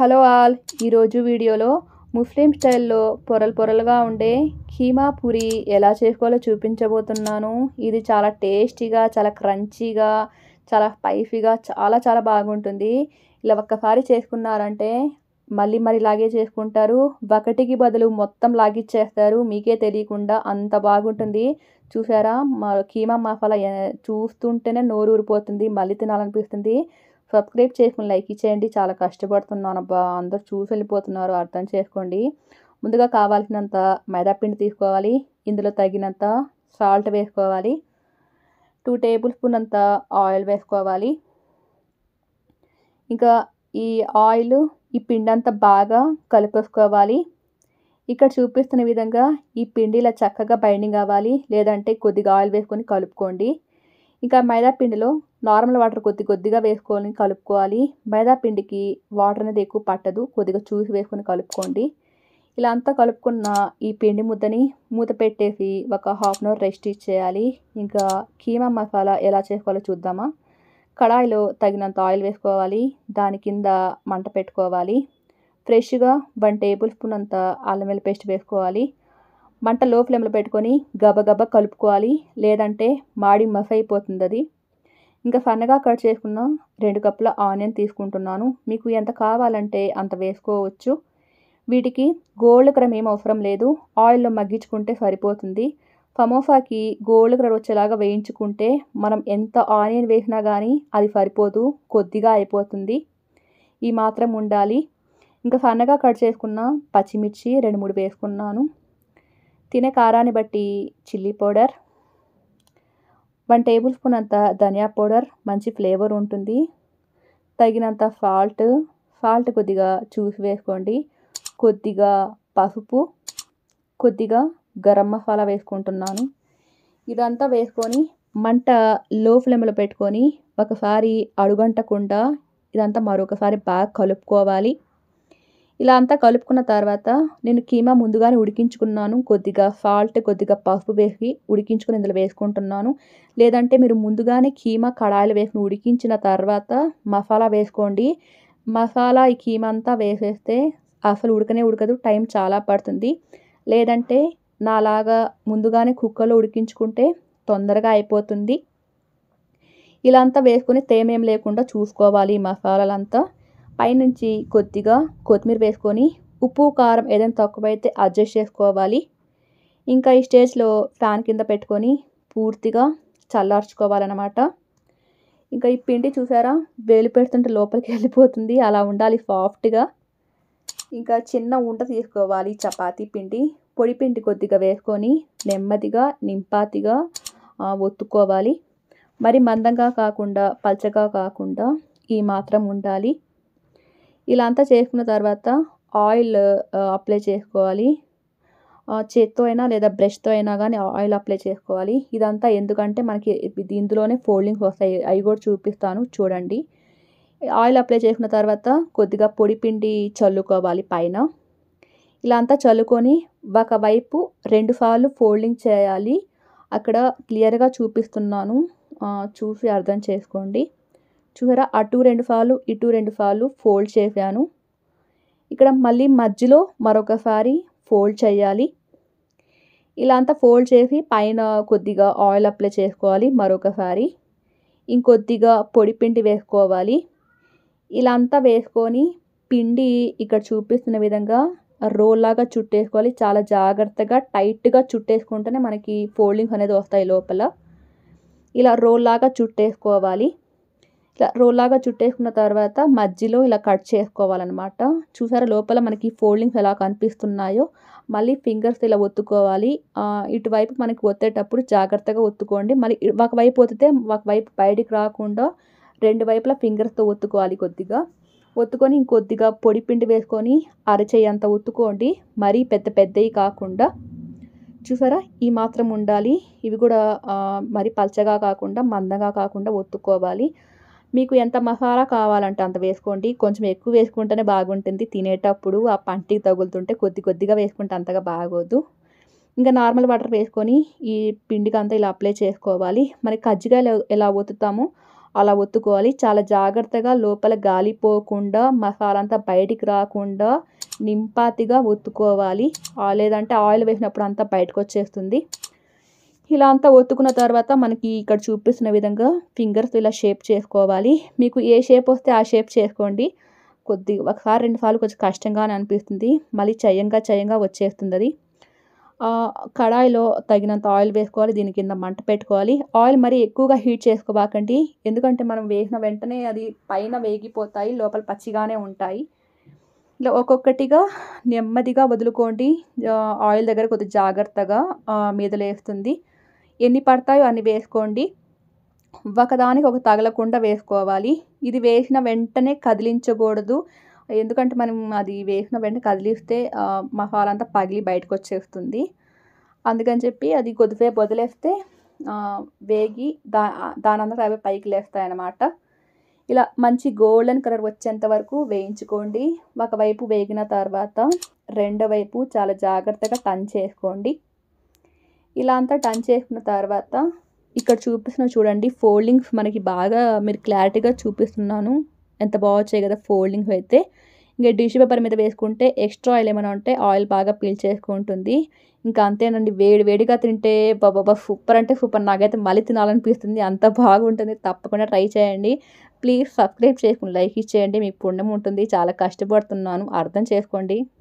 hello all ఈరోజు వీడియోలో ముస్లిం స్టైల్లో పొరలు పొరలుగా ఉండే కీమా పూరి ఎలా చేసుకోవాలో చూపించబోతున్నాను ఇది చాలా టేస్టీగా చాలా క్రంచీగా చాలా స్పైసీగా చాలా చాలా బాగుంటుంది ఇలా ఒక్కసారి చేసుకున్నారంటే మళ్ళీ మరి లాగే చేసుకుంటారు ఒకటికి బదులు మొత్తం లాగిచ్చేస్తారు మీకే తెలియకుండా అంత బాగుంటుంది చూసారా మా కీమా మసాలా చూస్తుంటేనే నోరు ఊరిపోతుంది మళ్ళీ తినాలనిపిస్తుంది సబ్స్క్రైబ్ చేసుకుని లైక్ ఇచ్చేయండి చాలా కష్టపడుతున్నాను అబ్బా అందరూ చూసి వెళ్ళిపోతున్నారు అర్థం చేసుకోండి ముందుగా కావాల్సినంత మైదాపిండి తీసుకోవాలి ఇందులో తగినంత సాల్ట్ వేసుకోవాలి టూ టేబుల్ స్పూన్ అంత ఆయిల్ వేసుకోవాలి ఇంకా ఈ ఆయిల్ ఈ పిండి అంతా బాగా కలిపేసుకోవాలి ఇక్కడ చూపిస్తున్న విధంగా ఈ పిండి ఇలా చక్కగా బైండింగ్ అవ్వాలి లేదంటే కొద్దిగా ఆయిల్ వేసుకొని కలుపుకోండి ఇంకా మైదా పిండిలో నార్మల్ వాటర్ కొద్ది కొద్దిగా వేసుకొని కలుపుకోవాలి మైదా పిండికి వాటర్ అనేది ఎక్కువ పట్టదు కొద్దిగా చూసి వేసుకొని కలుపుకోండి ఇలా అంతా కలుపుకున్న ఈ పిండి ముద్దని మూత పెట్టేసి ఒక హాఫ్ అన్ అవర్ రెస్ట్ ఇచ్చేయాలి ఇంకా కీమా మసాలా ఎలా చేసుకోవాలో చూద్దామా కడాయిలో తగినంత ఆయిల్ వేసుకోవాలి దాని కింద మంట పెట్టుకోవాలి ఫ్రెష్గా వన్ టేబుల్ స్పూన్ అంత అల్లం వెల్లి పేస్ట్ వేసుకోవాలి మంట లో ఫ్లేమ్లో పెట్టుకొని గబగబ కలుపుకోవాలి లేదంటే మాడి మసైపోతుంది అయిపోతుంది అది ఇంకా సన్నగా కట్ చేసుకున్న రెండు కప్పుల ఆనియన్ తీసుకుంటున్నాను మీకు ఎంత కావాలంటే అంత వేసుకోవచ్చు వీటికి గోల్డ్ కలర్ ఏం అవసరం లేదు ఆయిల్లో మగ్గించుకుంటే సరిపోతుంది సమోసాకి గోల్డ్ కలర్ వచ్చేలాగా వేయించుకుంటే మనం ఎంత ఆనియన్ వేసినా కానీ అది సరిపోదు కొద్దిగా అయిపోతుంది ఈ మాత్రం ఉండాలి ఇంకా సన్నగా కట్ చేసుకున్న పచ్చిమిర్చి రెండు మూడు వేసుకున్నాను తినే కారాన్ని బట్టి chilli powder one tablespoon అంత ధనియా పౌడర్ మంచి ఫ్లేవర్ ఉంటుంది తగినంత సాల్ట్ సాల్ట్ కొద్దిగా చూసి వేసుకోండి కొద్దిగా పసుపు కొద్దిగా గరం మసాలా వేసుకుంటున్నాను ఇదంతా వేసుకొని మంట లో ఫ్లేమ్లో పెట్టుకొని ఒకసారి అడుగంటకుండా ఇదంతా మరొకసారి బాగా కలుపుకోవాలి ఇలా అంతా కలుపుకున్న తర్వాత నేను కీమా ముందుగానే ఉడికించుకున్నాను కొద్దిగా సాల్ట్ కొద్దిగా పసుపు వేసి ఉడికించుకుని ఇందులో వేసుకుంటున్నాను లేదంటే మీరు ముందుగానే కీమా కడాయిలు వేసుకుని ఉడికించిన తర్వాత మసాలా వేసుకోండి మసాలా ఈ కీమా అంతా వేసేస్తే అసలు ఉడకనే ఉడకదు టైం చాలా పడుతుంది లేదంటే నాలాగా ముందుగానే కుక్కర్లో ఉడికించుకుంటే తొందరగా అయిపోతుంది ఇలా అంతా వేసుకొని తేమేం లేకుండా చూసుకోవాలి ఈ మసాలాలంతా పైనుంచి కొద్దిగా కొత్తిమీర వేసుకొని ఉప్పు కారం ఏదైనా తక్కువైతే అడ్జస్ట్ చేసుకోవాలి ఇంకా ఈ స్టేజ్లో ఫ్యాన్ కింద పెట్టుకొని పూర్తిగా చల్లార్చుకోవాలన్నమాట ఇంకా ఈ పిండి చూసారా వేలు పెడుతుంటే లోపలికి వెళ్ళిపోతుంది అలా ఉండాలి సాఫ్ట్గా ఇంకా చిన్న ఉంట తీసుకోవాలి చపాతీ పిండి పొడి పిండి కొద్దిగా వేసుకొని నెమ్మదిగా నింపాతిగా ఒత్తుకోవాలి మరి మందంగా కాకుండా పల్చగా కాకుండా ఈ మాత్రం ఉండాలి ఇలా అంతా చేసుకున్న తర్వాత ఆయిల్ అప్లై చేసుకోవాలి చేత్తో అయినా లేదా బ్రష్తో అయినా కానీ ఆయిల్ అప్లై చేసుకోవాలి ఇదంతా ఎందుకంటే మనకి ఇందులోనే ఫోల్డింగ్స్ వస్తాయి అవి కూడా చూపిస్తాను చూడండి ఆయిల్ అప్లై చేసుకున్న తర్వాత కొద్దిగా పొడి పిండి చల్లుకోవాలి పైన ఇలా అంతా చల్లుకొని ఒకవైపు రెండు సార్లు ఫోల్డింగ్ చేయాలి అక్కడ క్లియర్గా చూపిస్తున్నాను చూసి అర్థం చేసుకోండి చూసారా అటు రెండు ఫాలు ఇటు రెండు ఫాలు ఫోల్డ్ చేశాను ఇక్కడ మళ్ళీ మధ్యలో మరొకసారి ఫోల్డ్ చేయాలి ఇలా అంతా ఫోల్డ్ చేసి పైన కొద్దిగా ఆయిల్ అప్లై చేసుకోవాలి మరొకసారి ఇంకొద్దిగా పొడి పిండి వేసుకోవాలి ఇలా అంతా వేసుకొని పిండి ఇక్కడ చూపిస్తున్న విధంగా రోల్లాగా చుట్టేసుకోవాలి చాలా జాగ్రత్తగా టైట్గా చుట్టేసుకుంటేనే మనకి ఫోల్డింగ్స్ అనేది వస్తాయి లోపల ఇలా రోల్లాగా చుట్టేసుకోవాలి ఇట్లా రోల్లాగా చుట్టేసుకున్న తర్వాత మధ్యలో ఇలా కట్ చేసుకోవాలన్నమాట చూసారా లోపల మనకి ఫోల్డింగ్స్ ఎలా కనిపిస్తున్నాయో మళ్ళీ ఫింగర్స్ ఇలా ఒత్తుకోవాలి ఇటువైపు మనకి ఒత్తేటప్పుడు జాగ్రత్తగా ఒత్తుకోండి మళ్ళీ ఒకవైపు ఒత్తితే ఒకవైపు బయటికి రాకుండా రెండు వైపులా ఫింగర్స్తో ఒత్తుకోవాలి కొద్దిగా ఒత్తుకొని ఇంకొద్దిగా పొడి పిండి వేసుకొని అరచేయి అంత ఒత్తుకోండి మరీ పెద్ద పెద్దవి కాకుండా చూసారా ఈ మాత్రం ఉండాలి ఇవి కూడా మరి పల్చగా కాకుండా మందంగా కాకుండా ఒత్తుకోవాలి మీకు ఎంత మసాలా కావాలంటే అంత వేసుకోండి కొంచెం ఎక్కువ వేసుకుంటేనే బాగుంటుంది తినేటప్పుడు ఆ పంటికి తగులుతుంటే కొద్ది కొద్దిగా వేసుకుంటే అంతగా బాగోదు ఇంకా నార్మల్ వాటర్ వేసుకొని ఈ పిండికి అంతా ఇలా అప్లై చేసుకోవాలి మరి కజ్జికాయలు ఎలా ఒత్తుతామో అలా ఒత్తుకోవాలి చాలా జాగ్రత్తగా లోపల గాలిపోకుండా మసాలా అంతా బయటికి రాకుండా నింపాతిగా ఒత్తుకోవాలి లేదంటే ఆయిల్ వేసినప్పుడు అంతా బయటకు వచ్చేస్తుంది ఇలా అంతా ఒత్తుకున్న తర్వాత మనకి ఇక్కడ చూపిస్తున్న విధంగా ఫింగర్స్ ఇలా షేప్ చేసుకోవాలి మీకు ఏ షేప్ వస్తే ఆ షేప్ చేసుకోండి కొద్ది ఒకసారి రెండు సార్లు కొంచెం కష్టంగానే అనిపిస్తుంది మళ్ళీ చయంగా చయంగా వచ్చేస్తుంది అది కడాయిలో తగినంత ఆయిల్ వేసుకోవాలి దీని కింద మంట పెట్టుకోవాలి ఆయిల్ మరీ ఎక్కువగా హీట్ చేసుకోబాకండి ఎందుకంటే మనం వేసిన వెంటనే అది పైన వేగిపోతాయి లోపల పచ్చిగానే ఉంటాయి ఇలా ఒక్కొక్కటిగా నెమ్మదిగా వదులుకోండి ఆయిల్ దగ్గర కొద్దిగా జాగ్రత్తగా మీద లేస్తుంది ఎన్ని పడతాయో అన్ని వేసుకోండి ఒకదానికి ఒక తగలకుండా వేసుకోవాలి ఇది వేసిన వెంటనే కదిలించకూడదు ఎందుకంటే మనం అది వేసిన వెంటనే కదిలిస్తే మసాలా అంతా పగిలి బయటకు వచ్చేస్తుంది అందుకని చెప్పి అది కొద్దిసేపు వదిలేస్తే వేగి దా దానంతా అవి పైకి లేస్తాయన్నమాట ఇలా మంచి గోల్డెన్ కలర్ వచ్చేంత వరకు వేయించుకోండి ఒకవైపు వేగిన తర్వాత రెండో వైపు చాలా జాగ్రత్తగా టన్ చేసుకోండి ఇలా అంతా టన్ చేసుకున్న తర్వాత ఇక్కడ చూపిస్తున్న చూడండి ఫోల్డింగ్స్ మనకి బాగా మీరు క్లారిటీగా చూపిస్తున్నాను ఎంత బాగా వచ్చాయి కదా ఫోల్డింగ్స్ అయితే ఇంకా డిష్ పేపర్ మీద వేసుకుంటే ఎక్స్ట్రా ఆయిల్ ఏమైనా ఉంటే ఆయిల్ బాగా పీల్ చేసుకుంటుంది ఇంకా అంతేనండి వేడి వేడిగా తింటే బాబా సూపర్ అంటే సూపర్ నాకైతే మళ్ళీ తినాలనిపిస్తుంది అంత బాగుంటుంది తప్పకుండా ట్రై చేయండి ప్లీజ్ సబ్స్క్రైబ్ చేసుకుని లైక్ ఇచ్చేయండి మీకు పుణ్యం ఉంటుంది చాలా కష్టపడుతున్నాను అర్థం చేసుకోండి